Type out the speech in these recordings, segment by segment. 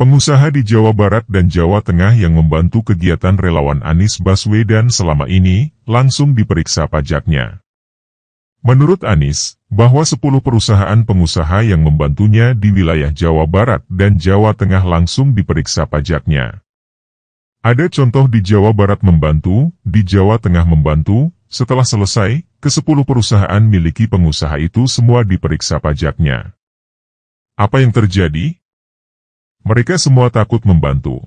Pengusaha di Jawa Barat dan Jawa Tengah yang membantu kegiatan relawan Anies Baswedan selama ini, langsung diperiksa pajaknya. Menurut Anies, bahwa 10 perusahaan pengusaha yang membantunya di wilayah Jawa Barat dan Jawa Tengah langsung diperiksa pajaknya. Ada contoh di Jawa Barat membantu, di Jawa Tengah membantu, setelah selesai, ke-10 perusahaan miliki pengusaha itu semua diperiksa pajaknya. Apa yang terjadi? Mereka semua takut membantu.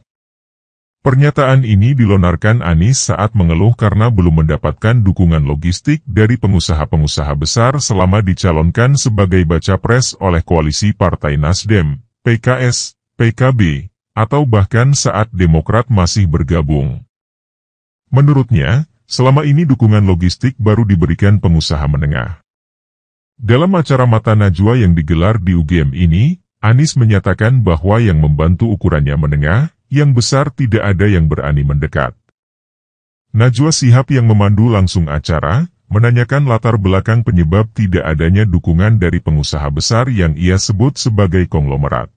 Pernyataan ini dilonarkan Anies saat mengeluh karena belum mendapatkan dukungan logistik dari pengusaha-pengusaha besar selama dicalonkan sebagai baca pres oleh koalisi Partai Nasdem, PKS, PKB, atau bahkan saat Demokrat masih bergabung. Menurutnya, selama ini dukungan logistik baru diberikan pengusaha menengah. Dalam acara Mata Najwa yang digelar di UGM ini, Anies menyatakan bahwa yang membantu ukurannya menengah, yang besar tidak ada yang berani mendekat. Najwa Sihab yang memandu langsung acara, menanyakan latar belakang penyebab tidak adanya dukungan dari pengusaha besar yang ia sebut sebagai konglomerat.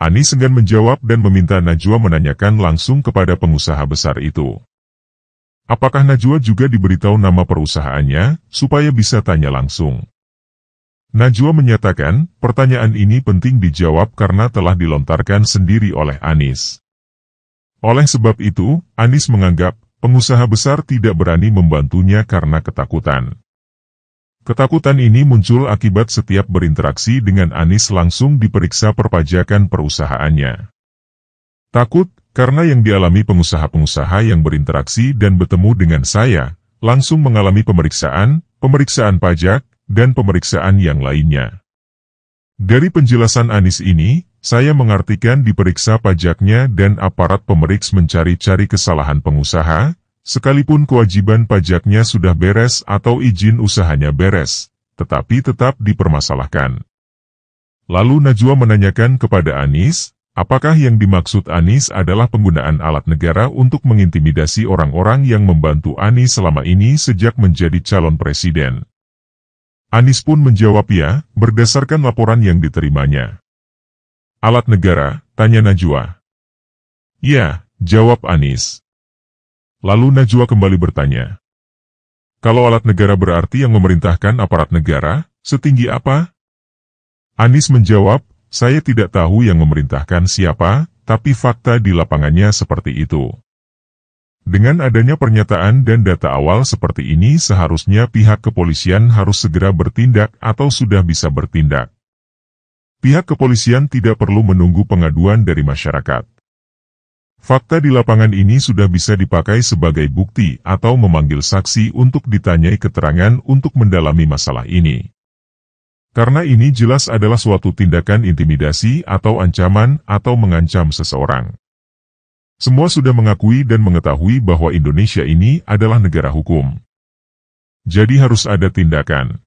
Anies enggan menjawab dan meminta Najwa menanyakan langsung kepada pengusaha besar itu. Apakah Najwa juga diberitahu nama perusahaannya, supaya bisa tanya langsung? Najwa menyatakan, pertanyaan ini penting dijawab karena telah dilontarkan sendiri oleh Anies. Oleh sebab itu, Anies menganggap, pengusaha besar tidak berani membantunya karena ketakutan. Ketakutan ini muncul akibat setiap berinteraksi dengan Anies langsung diperiksa perpajakan perusahaannya. Takut, karena yang dialami pengusaha-pengusaha yang berinteraksi dan bertemu dengan saya, langsung mengalami pemeriksaan, pemeriksaan pajak, dan pemeriksaan yang lainnya. Dari penjelasan Anis ini, saya mengartikan diperiksa pajaknya dan aparat pemeriksa mencari-cari kesalahan pengusaha, sekalipun kewajiban pajaknya sudah beres atau izin usahanya beres, tetapi tetap dipermasalahkan. Lalu Najwa menanyakan kepada Anis, apakah yang dimaksud Anis adalah penggunaan alat negara untuk mengintimidasi orang-orang yang membantu Anis selama ini sejak menjadi calon presiden. Anis pun menjawab ya, berdasarkan laporan yang diterimanya. Alat negara, tanya Najwa. Ya, jawab Anis. Lalu Najwa kembali bertanya. Kalau alat negara berarti yang memerintahkan aparat negara, setinggi apa? Anis menjawab, saya tidak tahu yang memerintahkan siapa, tapi fakta di lapangannya seperti itu. Dengan adanya pernyataan dan data awal seperti ini seharusnya pihak kepolisian harus segera bertindak atau sudah bisa bertindak. Pihak kepolisian tidak perlu menunggu pengaduan dari masyarakat. Fakta di lapangan ini sudah bisa dipakai sebagai bukti atau memanggil saksi untuk ditanyai keterangan untuk mendalami masalah ini. Karena ini jelas adalah suatu tindakan intimidasi atau ancaman atau mengancam seseorang. Semua sudah mengakui dan mengetahui bahwa Indonesia ini adalah negara hukum. Jadi harus ada tindakan.